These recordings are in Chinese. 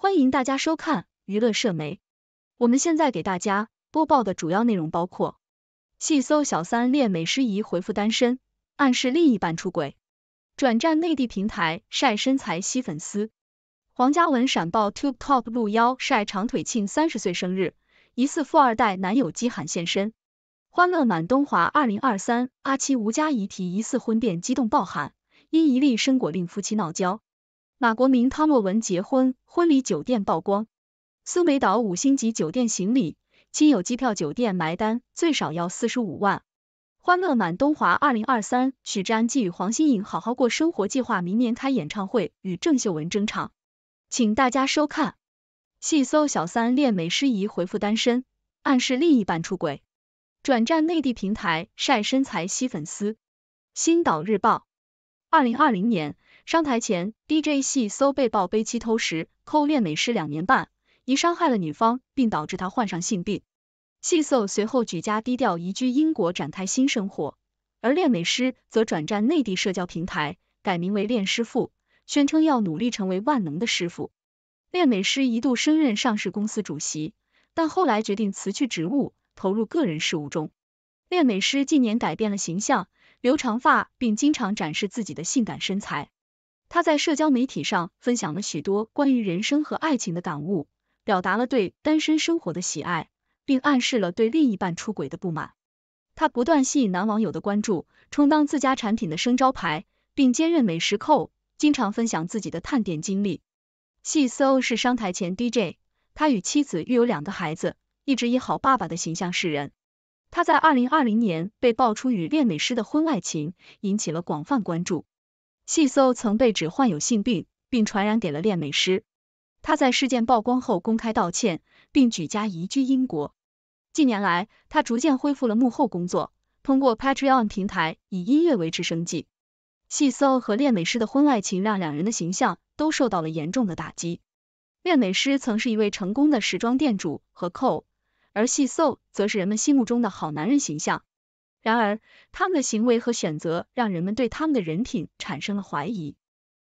欢迎大家收看娱乐社媒，我们现在给大家播报的主要内容包括：细搜小三恋美师仪回复单身，暗示另一半出轨，转战内地平台晒身材吸粉丝；黄嘉文闪爆 tube top 露腰晒长腿庆三十岁生日，疑似富二代男友饥寒现身；欢乐满东华二零二三，阿七吴佳怡提疑似婚变激动暴喊，因一粒生果令夫妻闹交。马国明、汤洛雯结婚，婚礼酒店曝光，苏梅岛五星级酒店行礼，亲友机票酒店埋单最少要四十五万。欢乐满东华二零二三，许志安寄与黄心颖好好过生活，计划明年开演唱会与郑秀文争场。请大家收看。细搜小三恋美失仪回复单身，暗示另一半出轨，转战内地平台晒身材吸粉丝。星岛日报，二零二零年。上台前，DJ 系搜被曝背妻偷食，扣练美师两年半，疑伤害了女方，并导致她患上性病。细搜随后举家低调移居英国，展开新生活。而练美师则转战内地社交平台，改名为练师傅，宣称要努力成为万能的师傅。练美师一度升任上市公司主席，但后来决定辞去职务，投入个人事务中。练美师近年改变了形象，留长发，并经常展示自己的性感身材。他在社交媒体上分享了许多关于人生和爱情的感悟，表达了对单身生活的喜爱，并暗示了对另一半出轨的不满。他不断吸引男网友的关注，充当自家产品的生招牌，并兼任美食扣，经常分享自己的探店经历。细 so 是商台前 DJ，他与妻子育有两个孩子，一直以好爸爸的形象示人。他在二零二零年被爆出与练美师的婚外情，引起了广泛关注。细搜曾被指患有性病，并传染给了恋美师。他在事件曝光后公开道歉，并举家移居英国。近年来，他逐渐恢复了幕后工作，通过 Patreon 平台以音乐维持生计。细搜和恋美师的婚外情让两人的形象都受到了严重的打击。恋美师曾是一位成功的时装店主和 COO，而细搜则是人们心目中的好男人形象。然而，他们的行为和选择让人们对他们的人品产生了怀疑。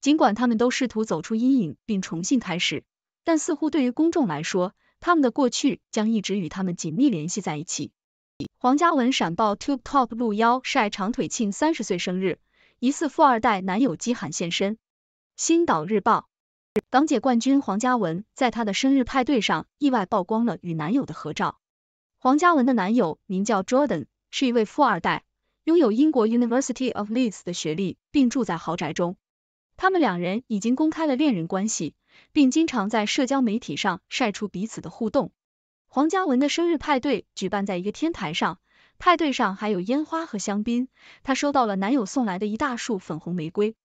尽管他们都试图走出阴影并重新开始，但似乎对于公众来说，他们的过去将一直与他们紧密联系在一起。黄嘉文闪爆 tube top 露腰晒长腿庆三十岁生日，疑似富二代男友饥寒现身。星岛日报，港姐冠军黄嘉文在她的生日派对上意外曝光了与男友的合照。黄嘉文的男友名叫 Jordan。是一位富二代，拥有英国 University of Leeds 的学历，并住在豪宅中。他们两人已经公开了恋人关系，并经常在社交媒体上晒出彼此的互动。黄嘉文的生日派对举办在一个天台上，派对上还有烟花和香槟。他收到了男友送来的一大束粉红玫瑰。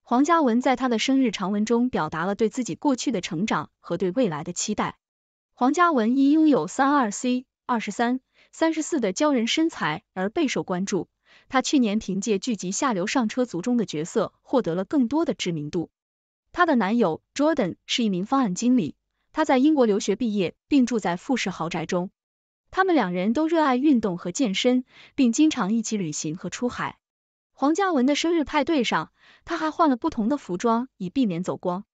黄嘉文在他的生日长文中表达了对自己过去的成长和对未来的期待。黄嘉文因拥有三二 c 二十三。三十四的骄人身材而备受关注，她去年凭借剧集《下流上车族》中的角色获得了更多的知名度。她的男友 Jordan 是一名方案经理，他在英国留学毕业，并住在富士豪宅中。他们两人都热爱运动和健身，并经常一起旅行和出海。黄嘉文的生日派对上，他还换了不同的服装以避免走光。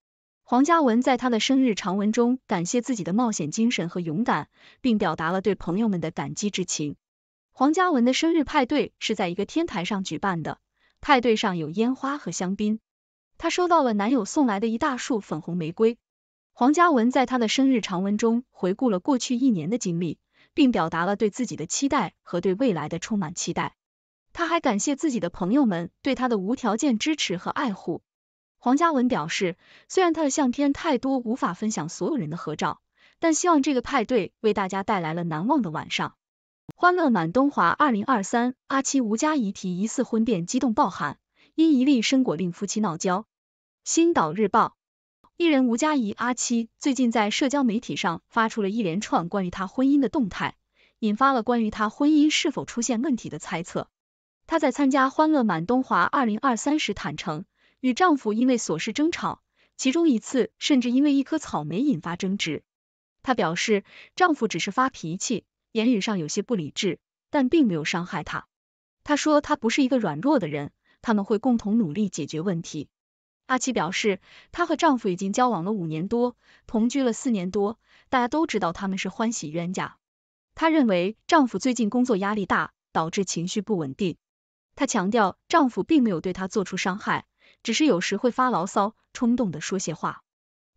黄嘉文在他的生日长文中感谢自己的冒险精神和勇敢，并表达了对朋友们的感激之情。黄嘉文的生日派对是在一个天台上举办的，派对上有烟花和香槟。他收到了男友送来的一大束粉红玫瑰。黄嘉文在他的生日长文中回顾了过去一年的经历，并表达了对自己的期待和对未来的充满期待。他还感谢自己的朋友们对他的无条件支持和爱护。黄嘉文表示，虽然他的相片太多，无法分享所有人的合照，但希望这个派对为大家带来了难忘的晚上。欢乐满东华二零二三，阿七吴佳怡提疑似婚变，激动爆喊，因一粒生果令夫妻闹交。星岛日报，艺人吴佳怡阿七最近在社交媒体上发出了一连串关于他婚姻的动态，引发了关于他婚姻是否出现问题的猜测。他在参加欢乐满东华二零二三时坦诚。与丈夫因为琐事争吵，其中一次甚至因为一颗草莓引发争执。她表示，丈夫只是发脾气，言语上有些不理智，但并没有伤害她。她说她不是一个软弱的人，他们会共同努力解决问题。阿奇表示，她和丈夫已经交往了五年多，同居了四年多，大家都知道他们是欢喜冤家。她认为丈夫最近工作压力大，导致情绪不稳定。她强调，丈夫并没有对她做出伤害。只是有时会发牢骚，冲动的说些话。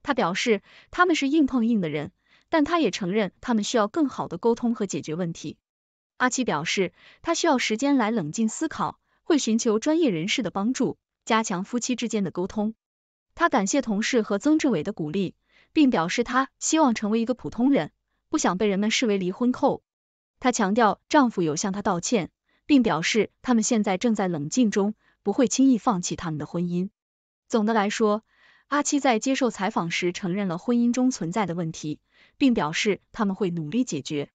他表示他们是硬碰硬的人，但他也承认他们需要更好的沟通和解决问题。阿七表示他需要时间来冷静思考，会寻求专业人士的帮助，加强夫妻之间的沟通。他感谢同事和曾志伟的鼓励，并表示他希望成为一个普通人，不想被人们视为离婚寇。她强调丈夫有向她道歉，并表示他们现在正在冷静中。不会轻易放弃他们的婚姻。总的来说，阿七在接受采访时承认了婚姻中存在的问题，并表示他们会努力解决。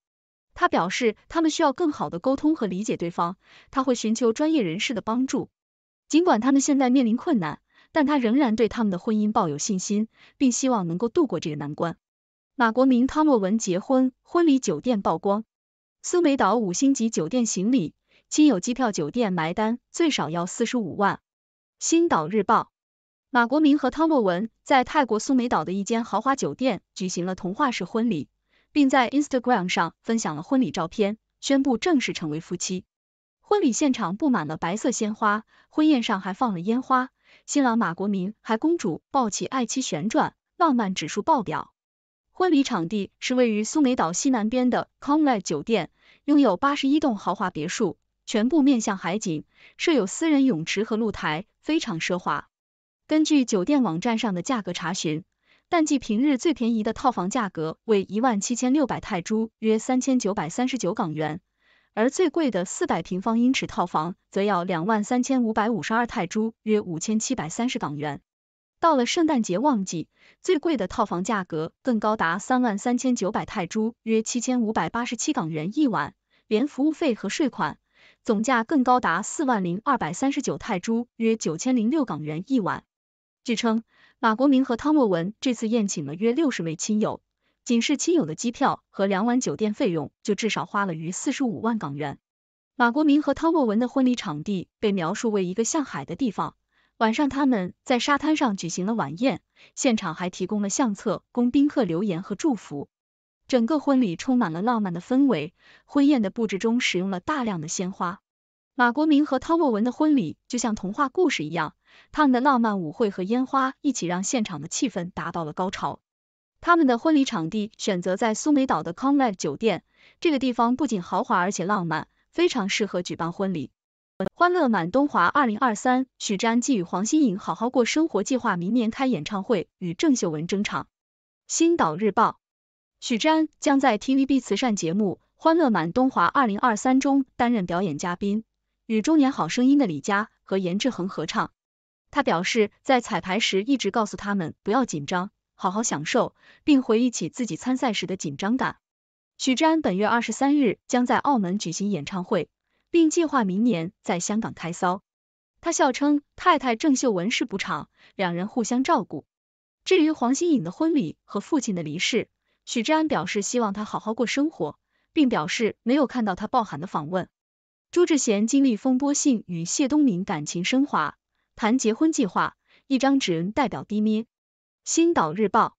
他表示他们需要更好的沟通和理解对方，他会寻求专业人士的帮助。尽管他们现在面临困难，但他仍然对他们的婚姻抱有信心，并希望能够度过这个难关。马国明汤洛文结婚，婚礼酒店曝光，苏梅岛五星级酒店行李亲友机票、酒店埋单最少要四十五万。《星岛日报》马国明和汤洛文在泰国苏梅岛的一间豪华酒店举行了童话式婚礼，并在 Instagram 上分享了婚礼照片，宣布正式成为夫妻。婚礼现场布满了白色鲜花，婚宴上还放了烟花。新郎马国明还公主抱起爱妻旋转，浪漫指数爆表。婚礼场地是位于苏梅岛西南边的 c o n r a 酒店，拥有八十一栋豪华别墅。全部面向海景，设有私人泳池和露台，非常奢华。根据酒店网站上的价格查询，淡季平日最便宜的套房价格为一万七千六百泰铢，约三千九百三十九港元，而最贵的四百平方英尺套房则要两万三千五百五十二泰铢，约五千七百三十港元。到了圣诞节旺季，最贵的套房价格更高达三万三千九百泰铢，约七千五百八十七港元一晚，连服务费和税款。总价更高达四万零二百三十九泰铢，约九千零六港元一晚。据称，马国明和汤洛文这次宴请了约六十位亲友，仅是亲友的机票和两晚酒店费用就至少花了逾四十五万港元。马国明和汤洛文的婚礼场地被描述为一个向海的地方，晚上他们在沙滩上举行了晚宴，现场还提供了相册供宾客留言和祝福。整个婚礼充满了浪漫的氛围，婚宴的布置中使用了大量的鲜花。马国明和汤洛文的婚礼就像童话故事一样，他们的浪漫舞会和烟花一起让现场的气氛达到了高潮。他们的婚礼场地选择在苏梅岛的 Conrad 酒店，这个地方不仅豪华而且浪漫，非常适合举办婚礼。欢乐满东华二零二三，许志安寄予黄心颖好好过生活，计划明年开演唱会与郑秀文争场。星岛日报。许瞻将在 TVB 慈善节目《欢乐满东华》二零二三中担任表演嘉宾，与《中年好声音》的李佳和严志恒合唱。他表示，在彩排时一直告诉他们不要紧张，好好享受，并回忆起自己参赛时的紧张感。许瞻本月二十三日将在澳门举行演唱会，并计划明年在香港开骚。他笑称，太太郑秀文是补场，两人互相照顾。至于黄心颖的婚礼和父亲的离世，许志安表示希望他好好过生活，并表示没有看到他爆喊的访问。朱志贤经历风波信与谢东明感情升华，谈结婚计划，一张纸纹代表低咩。星岛日报。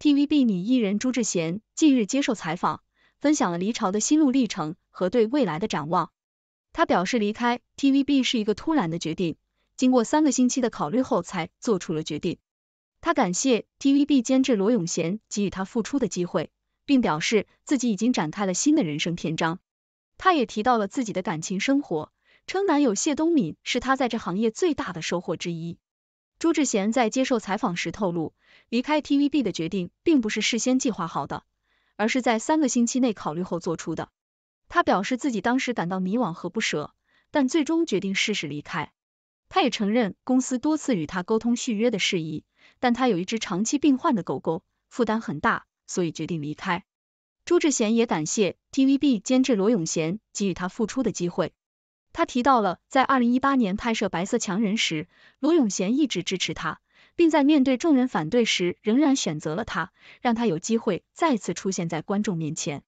TVB 女艺人朱志贤近日接受采访，分享了离巢的心路历程和对未来的展望。他表示离开 TVB 是一个突然的决定，经过三个星期的考虑后才做出了决定。他感谢 TVB 监制罗永贤给予他复出的机会，并表示自己已经展开了新的人生篇章。他也提到了自己的感情生活，称男友谢东闵是他在这行业最大的收获之一。朱志贤在接受采访时透露，离开 TVB 的决定并不是事先计划好的，而是在三个星期内考虑后做出的。他表示自己当时感到迷惘和不舍，但最终决定试试离开。他也承认公司多次与他沟通续约的事宜。但他有一只长期病患的狗狗，负担很大，所以决定离开。朱志贤也感谢 TVB 监制罗永贤给予他付出的机会。他提到了在二零一八年拍摄《白色强人》时，罗永贤一直支持他，并在面对众人反对时仍然选择了他，让他有机会再次出现在观众面前。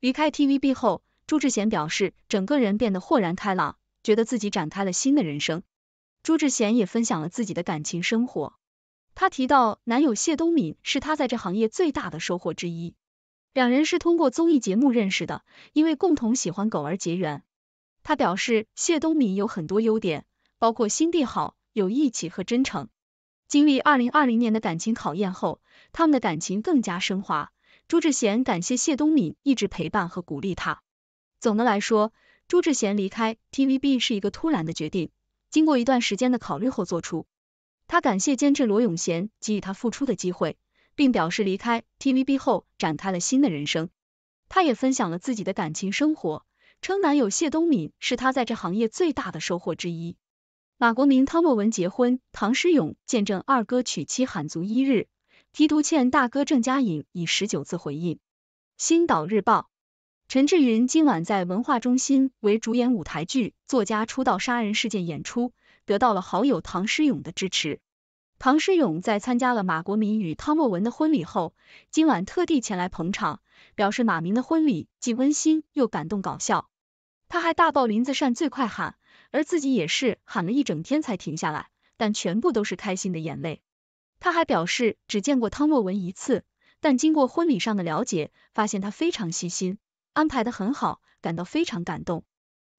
离开 TVB 后，朱志贤表示整个人变得豁然开朗，觉得自己展开了新的人生。朱志贤也分享了自己的感情生活。她提到，男友谢东闵是她在这行业最大的收获之一。两人是通过综艺节目认识的，因为共同喜欢狗而结缘。她表示，谢东闵有很多优点，包括心地好、有义气和真诚。经历二零二零年的感情考验后，他们的感情更加升华。朱志贤感谢谢东闵一直陪伴和鼓励他。总的来说，朱志贤离开 TVB 是一个突然的决定，经过一段时间的考虑后做出。他感谢监制罗永贤给予他复出的机会，并表示离开 TVB 后展开了新的人生。他也分享了自己的感情生活，称男友谢东闵是他在这行业最大的收获之一。马国明、汤洛雯结婚，唐诗咏见证二哥娶妻喊足一日。提督欠大哥郑嘉颖以十九字回应。星岛日报。陈志云今晚在文化中心为主演舞台剧《作家出道杀人事件》演出。得到了好友唐诗咏的支持。唐诗咏在参加了马国民与汤洛雯的婚礼后，今晚特地前来捧场，表示马明的婚礼既温馨又感动搞笑。他还大爆林子善最快喊，而自己也是喊了一整天才停下来，但全部都是开心的眼泪。他还表示只见过汤洛雯一次，但经过婚礼上的了解，发现他非常细心，安排的很好，感到非常感动。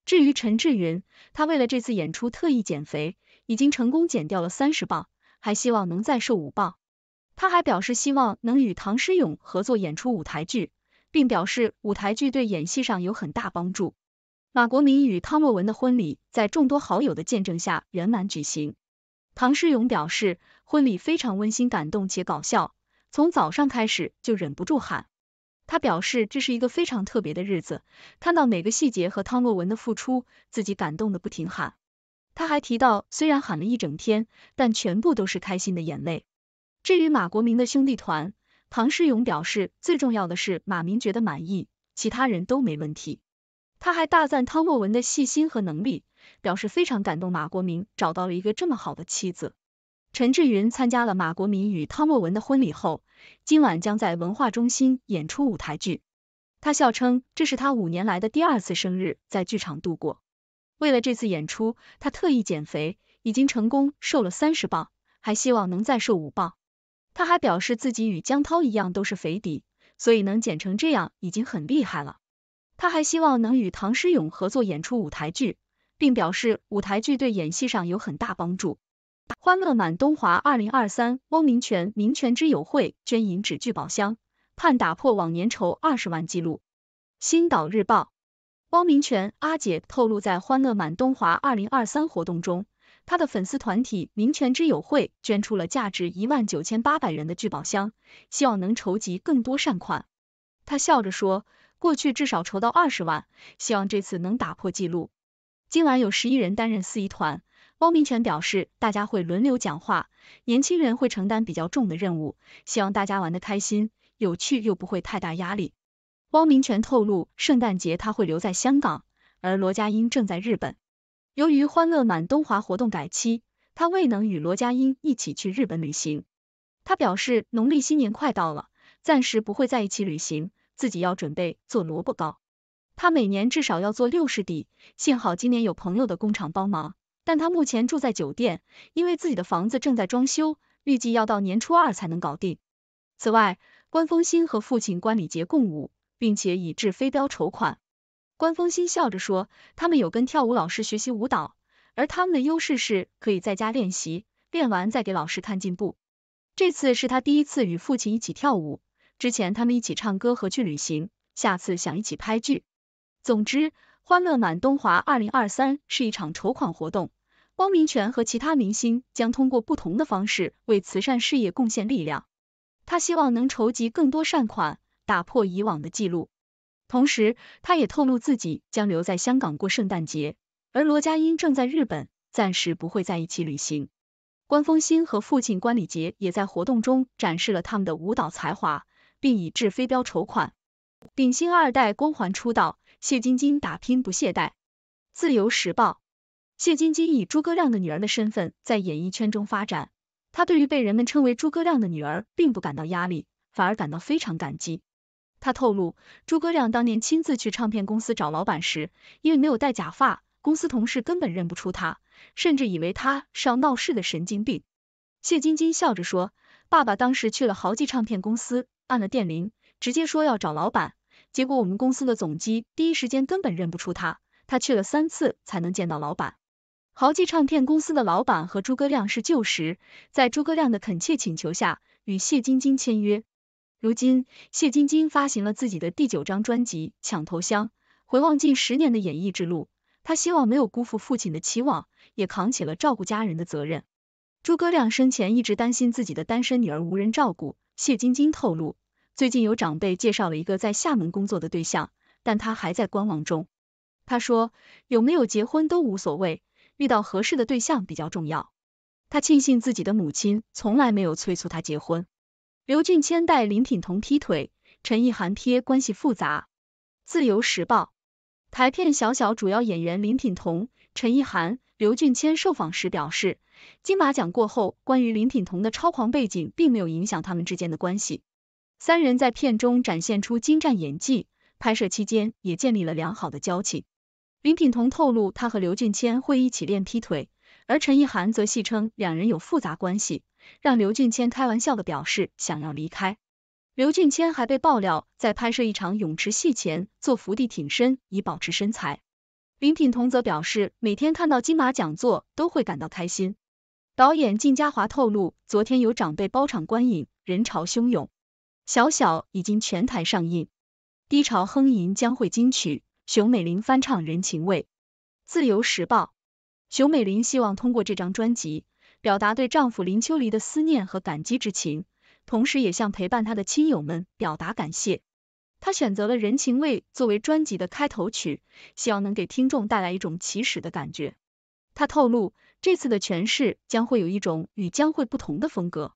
至于陈志云，他为了这次演出特意减肥，已经成功减掉了三十磅，还希望能再瘦五磅。他还表示希望能与唐诗咏合作演出舞台剧，并表示舞台剧对演戏上有很大帮助。马国明与汤洛雯的婚礼在众多好友的见证下圆满举行。唐诗咏表示婚礼非常温馨、感动且搞笑，从早上开始就忍不住喊。他表示这是一个非常特别的日子，看到每个细节和汤洛雯的付出，自己感动的不停喊。他还提到，虽然喊了一整天，但全部都是开心的眼泪。至于马国明的兄弟团，唐诗咏表示最重要的是马明觉得满意，其他人都没问题。他还大赞汤洛雯的细心和能力，表示非常感动马国明找到了一个这么好的妻子。陈志云参加了马国明与汤洛雯的婚礼后，今晚将在文化中心演出舞台剧。他笑称这是他五年来的第二次生日在剧场度过。为了这次演出，他特意减肥，已经成功瘦了三十磅，还希望能再瘦五磅。他还表示自己与江涛一样都是肥底，所以能减成这样已经很厉害了。他还希望能与唐诗咏合作演出舞台剧，并表示舞台剧对演戏上有很大帮助。欢乐满东华二零二三，汪明荃明泉之友会捐银纸聚宝箱，盼打破往年筹二十万纪录。星岛日报，汪明荃阿姐透露，在欢乐满东华二零二三活动中，她的粉丝团体明泉之友会捐出了价值一万九千八百元的聚宝箱，希望能筹集更多善款。她笑着说，过去至少筹到二十万，希望这次能打破纪录。今晚有十一人担任司仪团。汪明荃表示，大家会轮流讲话，年轻人会承担比较重的任务，希望大家玩得开心、有趣又不会太大压力。汪明荃透露，圣诞节他会留在香港，而罗家英正在日本。由于欢乐满东华活动改期，他未能与罗家英一起去日本旅行。他表示，农历新年快到了，暂时不会在一起旅行，自己要准备做萝卜糕。他每年至少要做六十底，幸好今年有朋友的工厂帮忙。但他目前住在酒店，因为自己的房子正在装修，预计要到年初二才能搞定。此外，关峰新和父亲关礼杰共舞，并且以掷飞镖筹款。关峰新笑着说，他们有跟跳舞老师学习舞蹈，而他们的优势是可以在家练习，练完再给老师看进步。这次是他第一次与父亲一起跳舞，之前他们一起唱歌和去旅行，下次想一起拍剧。总之。欢乐满东华二零二三是一场筹款活动，光明全和其他明星将通过不同的方式为慈善事业贡献力量。他希望能筹集更多善款，打破以往的记录。同时，他也透露自己将留在香港过圣诞节，而罗家英正在日本，暂时不会在一起旅行。关峰鑫和父亲关礼杰也在活动中展示了他们的舞蹈才华，并以掷飞镖筹款。顶新二代光环出道。谢晶晶打拼不懈怠。自由时报，谢晶晶以诸葛亮的女儿的身份在演艺圈中发展，她对于被人们称为诸葛亮的女儿并不感到压力，反而感到非常感激。她透露，诸葛亮当年亲自去唱片公司找老板时，因为没有戴假发，公司同事根本认不出他，甚至以为他是要闹事的神经病。谢晶晶笑着说，爸爸当时去了豪记唱片公司，按了电铃，直接说要找老板。结果我们公司的总机第一时间根本认不出他，他去了三次才能见到老板。豪记唱片公司的老板和诸葛亮是旧识，在诸葛亮的恳切请求下，与谢晶晶签约。如今，谢晶晶发行了自己的第九张专辑《抢头香》，回望近十年的演艺之路，她希望没有辜负父亲的期望，也扛起了照顾家人的责任。诸葛亮生前一直担心自己的单身女儿无人照顾，谢晶晶透露。最近有长辈介绍了一个在厦门工作的对象，但他还在观望中。他说有没有结婚都无所谓，遇到合适的对象比较重要。他庆幸自己的母亲从来没有催促他结婚。刘俊谦带林品彤劈腿，陈意涵贴关系复杂。自由时报台片小小主要演员林品彤、陈意涵、刘俊谦受访时表示，金马奖过后，关于林品彤的超狂背景并没有影响他们之间的关系。三人在片中展现出精湛演技，拍摄期间也建立了良好的交情。林品彤透露，他和刘俊谦会一起练劈腿，而陈意涵则戏称两人有复杂关系，让刘俊谦开玩笑的表示想要离开。刘俊谦还被爆料在拍摄一场泳池戏前做伏地挺身以保持身材。林品彤则表示每天看到金马讲座都会感到开心。导演靳家华透露，昨天有长辈包场观影，人潮汹涌。小小已经全台上映，低潮哼吟将会金曲，熊美玲翻唱人情味。自由时报，熊美玲希望通过这张专辑，表达对丈夫林秋离的思念和感激之情，同时也向陪伴她的亲友们表达感谢。她选择了人情味作为专辑的开头曲，希望能给听众带来一种起始的感觉。她透露，这次的诠释将会有一种与将会不同的风格。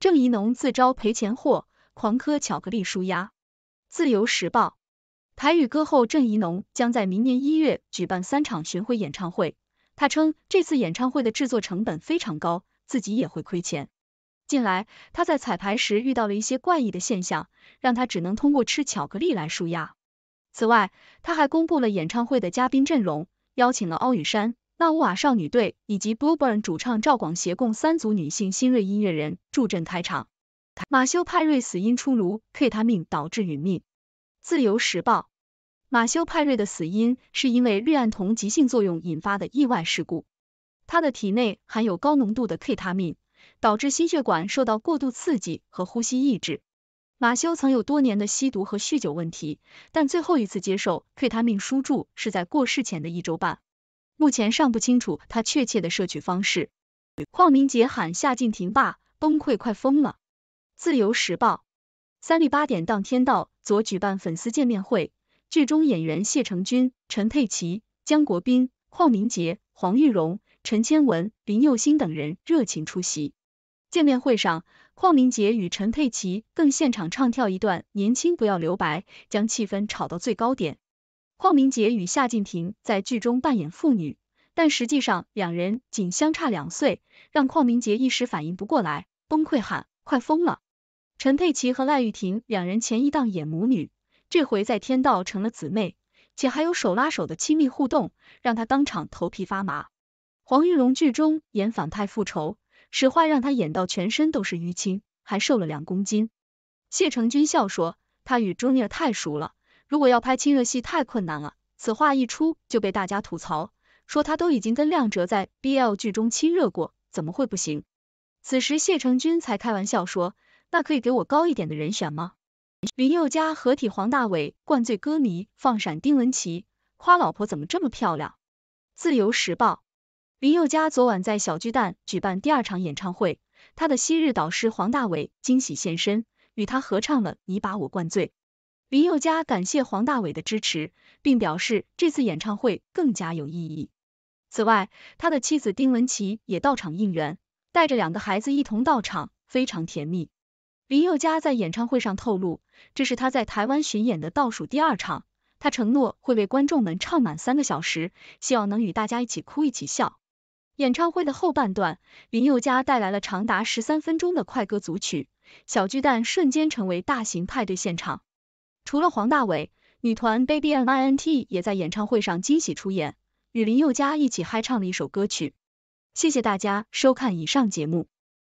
郑怡农自招赔钱货。狂嗑巧克力舒压，《自由时报》台语歌后郑怡农将在明年一月举办三场巡回演唱会。他称这次演唱会的制作成本非常高，自己也会亏钱。近来他在彩排时遇到了一些怪异的现象，让他只能通过吃巧克力来舒压。此外，他还公布了演唱会的嘉宾阵容，邀请了奥羽山、纳乌瓦少女队以及 Blue Burn 主唱赵广协共三组女性新锐音乐人助阵开场。马修派瑞死因出炉，K 他命导致殒命。自由时报，马修派瑞的死因是因为氯胺酮急性作用引发的意外事故，他的体内含有高浓度的 K 他命，导致心血管受到过度刺激和呼吸抑制。马修曾有多年的吸毒和酗酒问题，但最后一次接受 K 他命输注是在过世前的一周半。目前尚不清楚他确切的摄取方式。邝明杰喊夏静婷爸，崩溃快疯了。自由时报，三立八点当天到左举办粉丝见面会，剧中演员谢承君、陈佩琪、江国斌、邝明杰、黄玉荣、陈千雯、林佑欣等人热情出席。见面会上，邝明杰与陈佩琪更现场唱跳一段《年轻不要留白》，将气氛炒到最高点。邝明杰与夏静婷在剧中扮演父女，但实际上两人仅相差两岁，让邝明杰一时反应不过来，崩溃喊快疯了。陈佩琪和赖玉婷两人前一档演母女，这回在《天道》成了姊妹，且还有手拉手的亲密互动，让她当场头皮发麻。黄玉荣剧中演反派复仇，使坏让她演到全身都是淤青，还瘦了两公斤。谢承君笑说，他与 Junior 太熟了，如果要拍亲热戏太困难了。此话一出就被大家吐槽，说他都已经跟亮哲在 BL 剧中亲热过，怎么会不行？此时谢承君才开玩笑说。那可以给我高一点的人选吗？林宥嘉合体黄大伟灌醉歌迷，放闪丁文琪，夸老婆怎么这么漂亮。自由时报，林宥嘉昨晚在小巨蛋举办第二场演唱会，他的昔日导师黄大伟惊喜现身，与他合唱了《你把我灌醉》。林宥嘉感谢黄大伟的支持，并表示这次演唱会更加有意义。此外，他的妻子丁文琪也到场应援，带着两个孩子一同到场，非常甜蜜。林宥嘉在演唱会上透露，这是他在台湾巡演的倒数第二场。他承诺会为观众们唱满三个小时，希望能与大家一起哭一起笑。演唱会的后半段，林宥嘉带来了长达十三分钟的快歌组曲，小巨蛋瞬间成为大型派对现场。除了黄大炜，女团 Baby M I N T 也在演唱会上惊喜出演，与林宥嘉一起嗨唱了一首歌曲。谢谢大家收看以上节目。